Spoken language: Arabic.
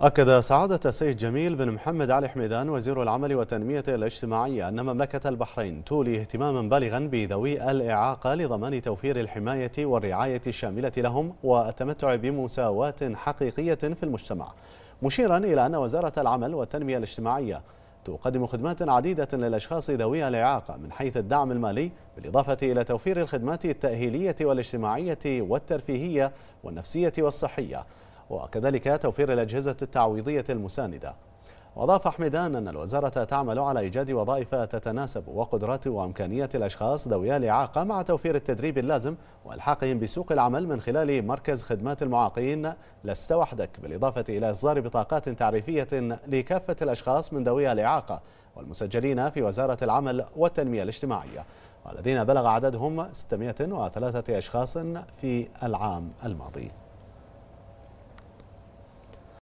أكد سعادة السيد جميل بن محمد علي حميدان وزير العمل والتنمية الاجتماعية أن مملكة البحرين تولي اهتماما بالغا بذوي الإعاقة لضمان توفير الحماية والرعاية الشاملة لهم والتمتع بمساواة حقيقية في المجتمع مشيرا إلى أن وزارة العمل والتنمية الاجتماعية تقدم خدمات عديدة للأشخاص ذوي الإعاقة من حيث الدعم المالي بالإضافة إلى توفير الخدمات التأهيلية والاجتماعية والترفيهية والنفسية والصحية وكذلك توفير الأجهزة التعويضية المساندة وأضاف حميدان أن الوزارة تعمل على إيجاد وظائف تتناسب وقدرات وأمكانية الأشخاص ذوي الإعاقة مع توفير التدريب اللازم وإلحاقهم بسوق العمل من خلال مركز خدمات المعاقين لست وحدك بالإضافة إلى إصدار بطاقات تعريفية لكافة الأشخاص من ذوي الإعاقة والمسجلين في وزارة العمل والتنمية الاجتماعية والذين بلغ عددهم 603 أشخاص في العام الماضي